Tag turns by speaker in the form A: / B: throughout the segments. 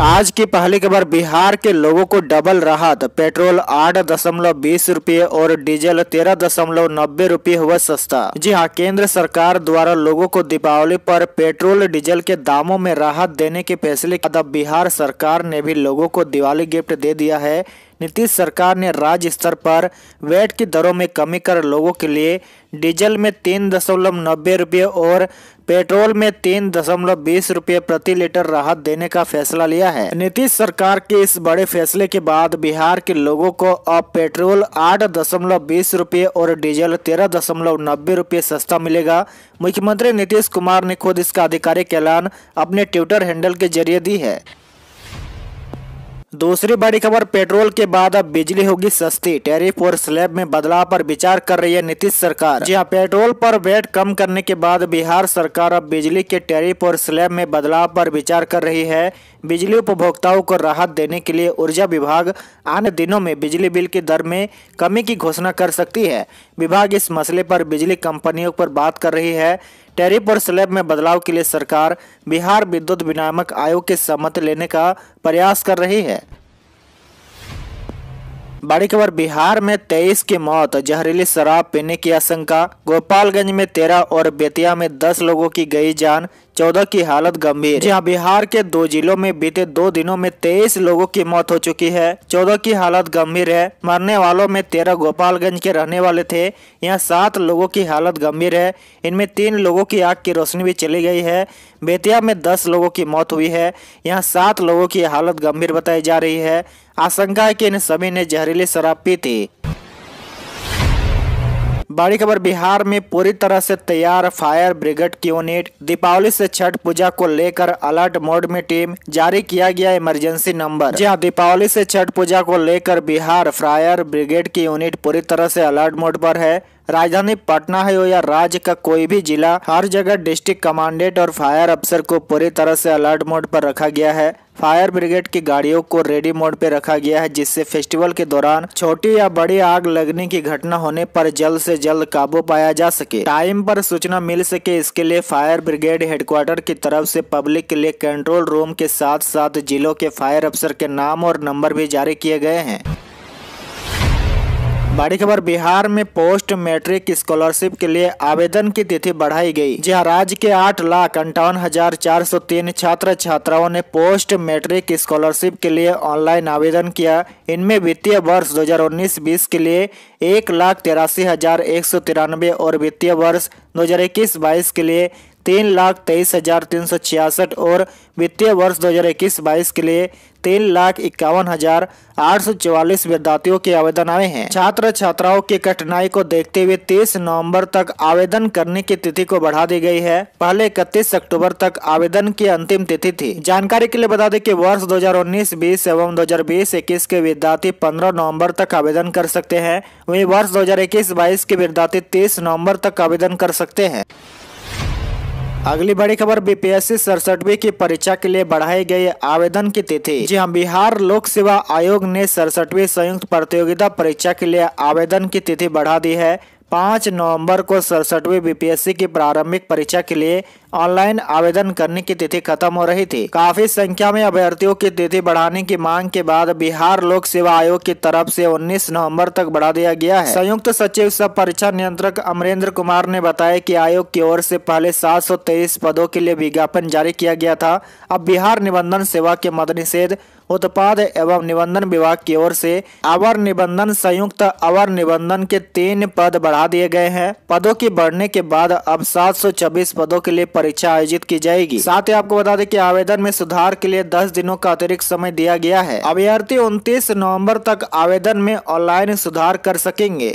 A: आज की पहली खबर बिहार के लोगों को डबल राहत पेट्रोल आठ दशमलव बीस रूपए और डीजल तेरह दशमलव नब्बे रूपए हुआ सस्ता जी हाँ केंद्र सरकार द्वारा लोगों को दीपावली पर पेट्रोल डीजल के दामों में राहत देने के फैसले के बाद बिहार सरकार ने भी लोगों को दिवाली गिफ्ट दे दिया है नीतीश सरकार ने राज्य स्तर पर वैट की दरों में कमी कर लोगों के लिए डीजल में तीन दशमलव नब्बे रुपये और पेट्रोल में तीन दशमलव बीस रुपये प्रति लीटर राहत देने का फैसला लिया है नीतीश सरकार के इस बड़े फैसले के बाद बिहार के लोगों को अब पेट्रोल आठ दशमलव बीस रुपये और डीजल तेरह दशमलव नब्बे रुपये सस्ता मिलेगा मुख्यमंत्री नीतीश कुमार ने खुद इसका आधिकारिक ऐलान अपने ट्विटर हैंडल के जरिए दी है दूसरी बड़ी खबर पेट्रोल के बाद अब बिजली होगी सस्ती टैरिफ और स्लैब में बदलाव पर विचार कर रही है नीतीश सरकार जी हाँ पेट्रोल पर वेट कम करने के बाद बिहार सरकार अब बिजली के टैरिफ और स्लैब में बदलाव पर विचार कर रही है बिजली उपभोक्ताओं को राहत देने के लिए ऊर्जा विभाग आने दिनों में बिजली बिल की दर में कमी की घोषणा कर सकती है विभाग इस मसले पर बिजली कंपनियों पर बात कर रही है टैरिफ और स्लैब में बदलाव के लिए सरकार बिहार विद्युत विनियामक आयोग की सहमति लेने का प्रयास कर रही है बड़ी खबर बिहार में 23 की मौत जहरीली शराब पीने की आशंका गोपालगंज में 13 और बेतिया में 10 लोगों की गई जान चौदह की हालत गंभीर जहां बिहार के दो जिलों में बीते दो दिनों में तेईस लोगों की मौत हो चुकी है चौदह की हालत गंभीर है मरने वालों में तेरह गोपालगंज के रहने वाले थे यहाँ सात लोगों की हालत गंभीर है इनमें तीन लोगों की आग की रोशनी भी चली गई है बेतिया में दस लोगों की मौत हुई है यहाँ सात लोगों की हालत गंभीर बताई जा रही है आशंका है कि इन सभी ने जहरीली शराब पी थी बड़ी खबर बिहार में पूरी तरह से तैयार फायर ब्रिगेड की यूनिट दीपावली से छठ पूजा को लेकर अलर्ट मोड में टीम जारी किया गया इमरजेंसी नंबर जी हाँ दीपावली से छठ पूजा को लेकर बिहार फायर ब्रिगेड की यूनिट पूरी तरह से अलर्ट मोड पर है राजधानी पटना है या राज्य का कोई भी जिला हर जगह डिस्ट्रिक्ट कमांडेंट और फायर अफसर को पूरी तरह से अलर्ट मोड पर रखा गया है फायर ब्रिगेड की गाड़ियों को रेडी मोड पर रखा गया है जिससे फेस्टिवल के दौरान छोटी या बड़ी आग लगने की घटना होने पर जल्द से जल्द काबू पाया जा सके टाइम पर सूचना मिल सके इसके लिए फायर ब्रिगेड हेडक्वार्टर की तरफ से पब्लिक के लिए कंट्रोल रूम के साथ साथ जिलों के फायर अफसर के नाम और नंबर भी जारी किए गए हैं बड़ी खबर बिहार में पोस्ट मैट्रिक स्कॉलरशिप के लिए आवेदन की तिथि बढ़ाई गई जहां राज्य के आठ लाख अंठावन हजार चार सौ तीन छात्र छात्राओं ने पोस्ट मैट्रिक स्कॉलरशिप के लिए ऑनलाइन आवेदन किया इनमें वित्तीय वर्ष 2019-20 के लिए एक लाख तिरासी हजार एक सौ तिरानबे और वित्तीय वर्ष 2021-22 के लिए तीन लाख तेईस हज़ार तीन सौ छियासठ और वित्तीय वर्ष 2021-22 के लिए तीन लाख इक्यावन हजार आठ सौ चौवालीस विद्यार्थियों के आवेदन आए हैं छात्र छात्राओं की कठिनाई को देखते हुए 30 नवंबर तक आवेदन करने की तिथि को बढ़ा दी गई है पहले इकतीस अक्टूबर तक आवेदन की अंतिम तिथि थी जानकारी के लिए बता दें कि वर्ष 2019-20 एवं 2020-21 के विद्यार्थी 15 नवंबर तक आवेदन कर सकते हैं वही वर्ष दो हजार के विद्यार्थी तीस नवम्बर तक आवेदन कर सकते हैं अगली बड़ी खबर बीपीएससी सड़सठवीं की परीक्षा के लिए बढ़ाए गए आवेदन की तिथि जी हाँ बिहार लोक सेवा आयोग ने सड़सठवी संयुक्त प्रतियोगिता परीक्षा के लिए आवेदन की तिथि बढ़ा दी है पाँच नवंबर को सड़सठवीं बीपीएससी की प्रारंभिक परीक्षा के लिए ऑनलाइन आवेदन करने की तिथि खत्म हो रही थी काफी संख्या में अभ्यर्थियों की तिथि बढ़ाने की मांग के बाद बिहार लोक सेवा आयोग की तरफ से 19 नवंबर तक बढ़ा दिया गया है संयुक्त सचिव सब परीक्षा नियंत्रक अमरेंद्र कुमार ने बताया कि आयोग की ओर से पहले 723 पदों के लिए विज्ञापन जारी किया गया था अब बिहार निबंधन सेवा के मद निषेध उत्पाद एवं निबंधन विभाग की ओर से अवर निबंधन संयुक्त अवर निबंधन के तीन पद बढ़ा दिए गए हैं पदों की बढ़ने के बाद अब 726 पदों के लिए परीक्षा आयोजित की जाएगी साथ ही आपको बता दें कि आवेदन में सुधार के लिए दस दिनों का अतिरिक्त समय दिया गया है अभ्यर्थी उनतीस नवम्बर तक आवेदन में ऑनलाइन सुधार कर सकेंगे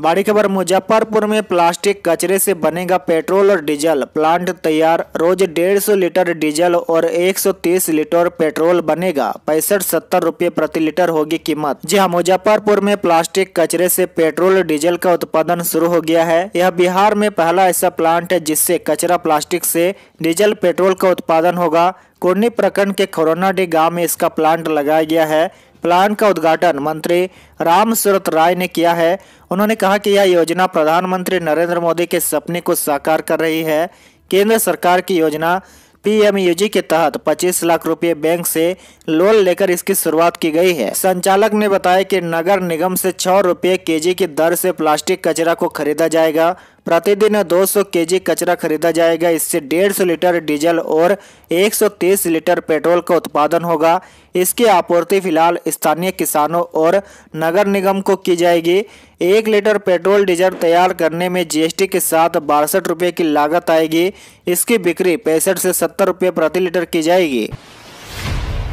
A: बड़ी खबर मुजफ्फरपुर में प्लास्टिक कचरे से बनेगा पेट्रोल और डीजल प्लांट तैयार रोज डेढ़ सौ लीटर डीजल और 130 लीटर पेट्रोल बनेगा पैंसठ सत्तर रूपए प्रति लीटर होगी कीमत जी हाँ मुजफ्फरपुर में प्लास्टिक कचरे से पेट्रोल डीजल का उत्पादन शुरू हो गया है यह बिहार में पहला ऐसा प्लांट है जिससे कचरा प्लास्टिक से डीजल पेट्रोल का उत्पादन होगा कुर्नी प्रखंड के खरोनाडी गांव में इसका प्लांट लगाया गया है प्लान का उद्घाटन मंत्री राम राय ने किया है उन्होंने कहा कि यह योजना प्रधानमंत्री नरेंद्र मोदी के सपने को साकार कर रही है केंद्र सरकार की योजना पीएमयूजी के तहत 25 लाख रुपए बैंक से लोन लेकर इसकी शुरुआत की गई है संचालक ने बताया कि नगर निगम से छह रुपए के जी की दर से प्लास्टिक कचरा को खरीदा जाएगा प्रतिदिन 200 केजी कचरा खरीदा जाएगा इससे 150 लीटर डीजल और 130 लीटर पेट्रोल का उत्पादन होगा इसकी आपूर्ति फिलहाल स्थानीय किसानों और नगर निगम को की जाएगी एक लीटर पेट्रोल डीजल तैयार करने में जीएसटी के साथ बासठ रुपये की लागत आएगी इसकी बिक्री पैंसठ से सत्तर रुपये प्रति लीटर की जाएगी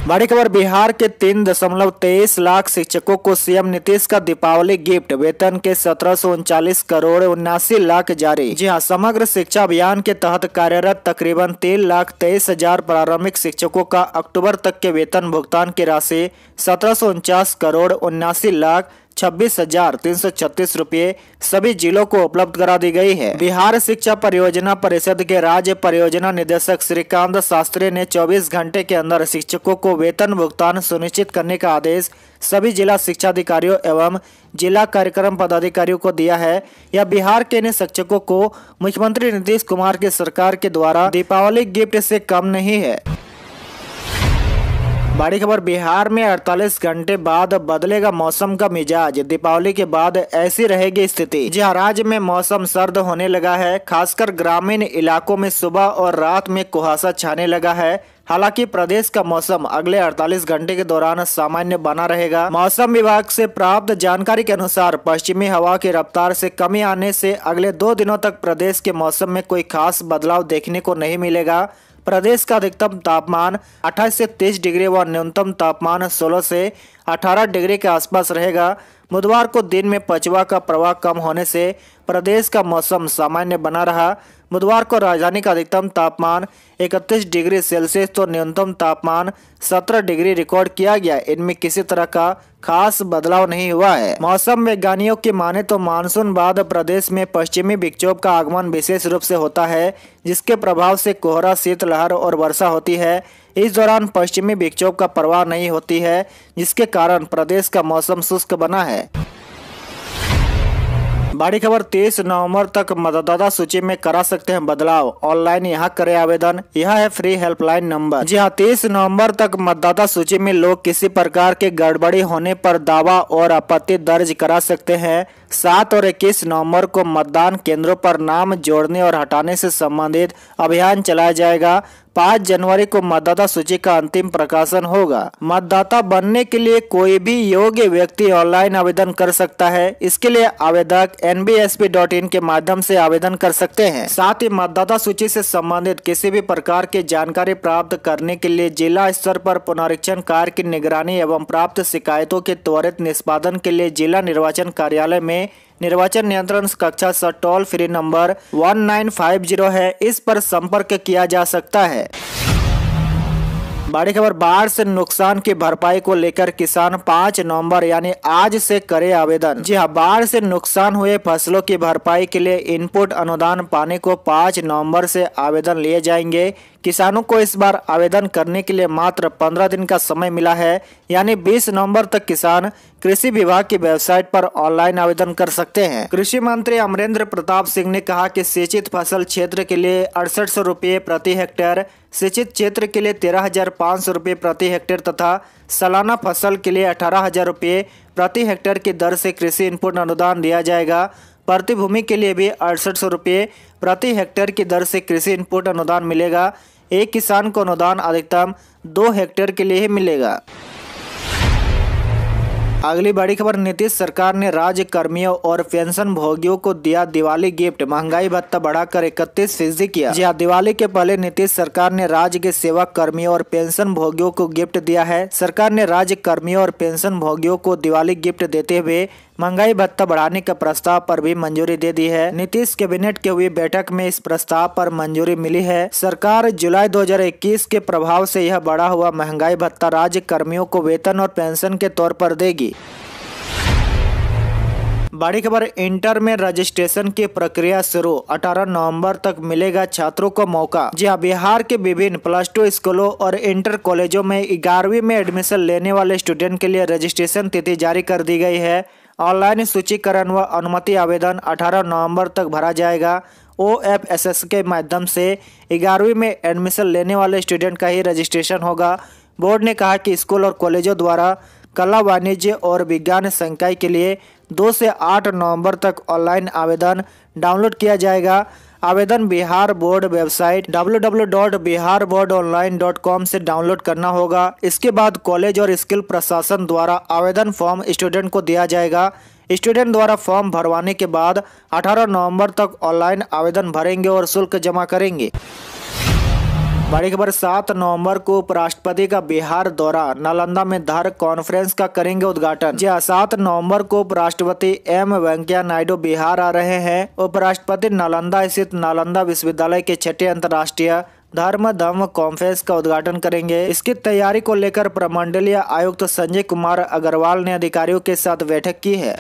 A: बड़ी खबर बिहार के तीन दशमलव तेईस लाख शिक्षकों को सीएम नीतीश का दीपावली गिफ्ट वेतन के सत्रह सौ उनचालीस करोड़ उन्नासी लाख जारी जी हाँ समग्र शिक्षा अभियान के तहत कार्यरत तकरीबन तीन लाख तेईस हजार प्रारंभिक शिक्षकों का अक्टूबर तक के वेतन भुगतान की राशि सत्रह सौ उनचास करोड़ उन्नासी लाख छब्बीस हजार तीन सौ छत्तीस रूपए सभी जिलों को उपलब्ध करा दी गई है बिहार शिक्षा परियोजना परिषद के राज्य परियोजना निदेशक श्रीकांत शास्त्री ने 24 घंटे के अंदर शिक्षकों को वेतन भुगतान सुनिश्चित करने का आदेश सभी जिला शिक्षा अधिकारियों एवं जिला कार्यक्रम पदाधिकारियों को दिया है यह बिहार के इन शिक्षकों को मुख्यमंत्री नीतीश कुमार की सरकार के द्वारा दीपावली गिफ्ट से कम नहीं है बड़ी खबर बिहार में 48 घंटे बाद बदलेगा मौसम का मिजाज दीपावली के बाद ऐसी रहेगी स्थिति जहाँ राज्य में मौसम सर्द होने लगा है खासकर ग्रामीण इलाकों में सुबह और रात में कुहासा छाने लगा है हालांकि प्रदेश का मौसम अगले 48 घंटे के दौरान सामान्य बना रहेगा मौसम विभाग से प्राप्त जानकारी के अनुसार पश्चिमी हवा की रफ्तार से कमी आने से अगले दो दिनों तक प्रदेश के मौसम में कोई खास बदलाव देखने को नहीं मिलेगा प्रदेश का अधिकतम तापमान अट्ठाईस से तेईस डिग्री व न्यूनतम तापमान सोलह से 18 डिग्री के आसपास रहेगा बुधवार को दिन में पचवा का प्रवाह कम होने से प्रदेश का मौसम सामान्य बना रहा बुधवार को राजधानी का अधिकतम तापमान 31 डिग्री सेल्सियस तो न्यूनतम तापमान 17 डिग्री रिकॉर्ड किया गया इनमें किसी तरह का खास बदलाव नहीं हुआ है मौसम वैज्ञानिकों की माने तो मानसून बाद प्रदेश में पश्चिमी विक्षोभ का आगमन विशेष रूप से होता है जिसके प्रभाव से कोहरा शीतलहर और वर्षा होती है इस दौरान पश्चिमी विक्षोभ का प्रवाह नहीं होती है जिसके कारण प्रदेश का मौसम शुष्क बना है बड़ी खबर 30 नवंबर तक मतदाता सूची में करा सकते हैं बदलाव ऑनलाइन यहाँ करें आवेदन यह है फ्री हेल्पलाइन नंबर जी हाँ तीस नवम्बर तक मतदाता सूची में लोग किसी प्रकार के गड़बड़ी होने पर दावा और आपत्ति दर्ज करा सकते हैं सात और इक्कीस नवंबर को मतदान केंद्रों पर नाम जोड़ने और हटाने से संबंधित अभियान चलाया जाएगा पाँच जनवरी को मतदाता सूची का अंतिम प्रकाशन होगा मतदाता बनने के लिए कोई भी योग्य व्यक्ति ऑनलाइन आवेदन कर सकता है इसके लिए आवेदक एन के माध्यम से आवेदन कर सकते हैं साथ ही मतदाता सूची से संबंधित किसी भी प्रकार की जानकारी प्राप्त करने के लिए जिला स्तर पर पुनरीक्षण कार्य की निगरानी एवं प्राप्त शिकायतों के त्वरित निष्पादन के लिए जिला निर्वाचन कार्यालय में निर्वाचन नियंत्रण कक्षा ऐसी टोल फ्री नंबर वन है इस पर संपर्क किया जा सकता है बड़ी खबर बाढ़ से नुकसान की भरपाई को लेकर किसान पाँच नवंबर यानी आज से करे आवेदन जी हाँ बाढ़ से नुकसान हुए फसलों की भरपाई के लिए इनपुट अनुदान पाने को पाँच नवंबर से आवेदन लिए जाएंगे किसानों को इस बार आवेदन करने के लिए मात्र 15 दिन का समय मिला है यानी 20 नवंबर तक किसान कृषि विभाग की वेबसाइट पर ऑनलाइन आवेदन कर सकते हैं कृषि मंत्री अमरेंद्र प्रताप सिंह ने कहा कि सिंचित फसल क्षेत्र के लिए अड़सठ सौ प्रति हेक्टेयर सिंचित क्षेत्र के लिए तेरह हजार पाँच सौ प्रति हेक्टेयर तथा सालाना फसल के लिए अठारह हजार प्रति हेक्टेयर की दर से कृषि इनपुट अनुदान दिया जाएगा प्रति भूमि के लिए भी अड़सठ सौ रुपये प्रति हेक्टेयर की दर से कृषि इनपुट अनुदान मिलेगा एक किसान को अनुदान अधिकतम दो हेक्टेयर के लिए ही मिलेगा अगली बड़ी खबर नीतीश सरकार ने राज्य कर्मियों और पेंशन भोगियों को दिया दिवाली गिफ्ट महंगाई भत्ता बढ़ाकर इकतीस फीसदी किया जी हाँ, दिवाली के पहले नीतीश सरकार ने राज्य के सेवा कर्मियों और पेंशन भोगियों को गिफ्ट दिया है सरकार ने राज्य कर्मियों और पेंशन भोगियों को दिवाली गिफ्ट देते हुए महंगाई भत्ता बढ़ाने के प्रस्ताव पर भी मंजूरी दे दी है नीतीश कैबिनेट के हुई बैठक में इस प्रस्ताव पर मंजूरी मिली है सरकार जुलाई 2021 के प्रभाव से यह बढ़ा हुआ महंगाई भत्ता राज्य कर्मियों को वेतन और पेंशन के तौर पर देगी बड़ी खबर इंटर में रजिस्ट्रेशन की प्रक्रिया शुरू 18 नवंबर तक मिलेगा छात्रों को मौका जी हाँ बिहार के विभिन्न प्लस टू स्कूलों और इंटर कॉलेजों में ग्यारहवीं में एडमिशन लेने वाले स्टूडेंट के लिए रजिस्ट्रेशन तिथि जारी कर दी गई है ऑनलाइन सूचीकरण व अनुमति आवेदन 18 नवंबर तक भरा जाएगा ओ एफ एस एस के माध्यम से ग्यारहवीं में एडमिशन लेने वाले स्टूडेंट का ही रजिस्ट्रेशन होगा बोर्ड ने कहा कि स्कूल और कॉलेजों द्वारा कला वाणिज्य और विज्ञान संकाय के लिए दो से आठ नवंबर तक ऑनलाइन आवेदन डाउनलोड किया जाएगा आवेदन बिहार बोर्ड वेबसाइट डब्ल्यू से डाउनलोड करना होगा इसके बाद कॉलेज और स्किल प्रशासन द्वारा आवेदन फॉर्म स्टूडेंट को दिया जाएगा स्टूडेंट द्वारा फॉर्म भरवाने के बाद 18 नवंबर तक ऑनलाइन आवेदन भरेंगे और शुल्क जमा करेंगे बड़ी खबर सात नवंबर को उपराष्ट्रपति का बिहार दौरा नालंदा में धार कॉन्फ्रेंस का करेंगे उद्घाटन जी हाँ, सात नवंबर को उपराष्ट्रपति एम वेंकैया नायडू बिहार आ रहे हैं उपराष्ट्रपति नालंदा स्थित नालंदा विश्वविद्यालय के छठे अंतर्राष्ट्रीय धर्म धम्म कॉन्फ्रेंस का उद्घाटन करेंगे इसकी तैयारी को लेकर प्रमंडलीय आयुक्त संजय कुमार अग्रवाल ने अधिकारियों के साथ बैठक की है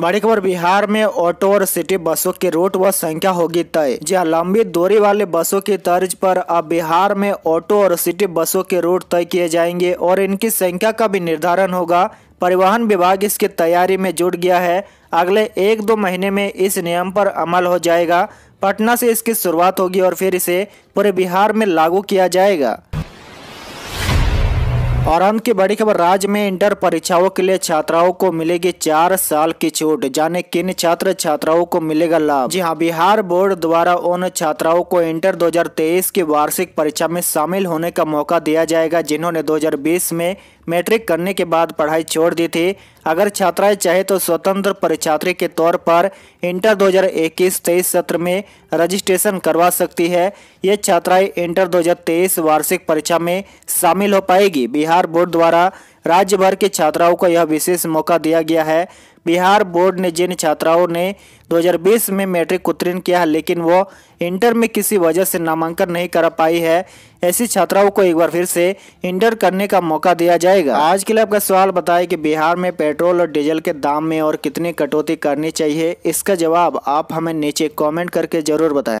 A: बड़ी खबर बिहार में ऑटो और सिटी बसों की रूट व संख्या होगी तय जहाँ लंबी दूरी वाले बसों की तर्ज पर अब बिहार में ऑटो और सिटी बसों के रूट तय किए जाएंगे और इनकी संख्या का भी निर्धारण होगा परिवहन विभाग इसकी तैयारी में जुट गया है अगले एक दो महीने में इस नियम पर अमल हो जाएगा पटना से इसकी शुरुआत होगी और फिर इसे पूरे बिहार में लागू किया जाएगा और अंत की बड़ी खबर राज्य में इंटर परीक्षाओं के लिए छात्राओं को मिलेगी चार साल की छूट जाने किन छात्र छात्राओं को मिलेगा लाभ जी हाँ बिहार बोर्ड द्वारा उन छात्राओं को इंटर 2023 की वार्षिक परीक्षा में शामिल होने का मौका दिया जाएगा जिन्होंने 2020 में मैट्रिक करने के बाद पढ़ाई छोड़ दी थी अगर छात्राएं चाहे तो स्वतंत्र परीक्षात्री के तौर पर इंटर 2021-23 सत्र में रजिस्ट्रेशन करवा सकती है ये छात्राएं इंटर 2023 वार्षिक परीक्षा में शामिल हो पाएगी बिहार बोर्ड द्वारा राज्य भर के छात्राओं को यह विशेष मौका दिया गया है बिहार बोर्ड ने जिन छात्राओं ने 2020 में मैट्रिक उत्तीर्ण किया है लेकिन वो इंटर में किसी वजह से नामांकन नहीं कर पाई है ऐसी छात्राओं को एक बार फिर से इंटर करने का मौका दिया जाएगा आज के लिए आपका सवाल बताए कि बिहार में पेट्रोल और डीजल के दाम में और कितनी कटौती करनी चाहिए इसका जवाब आप हमें नीचे कॉमेंट करके जरूर बताएं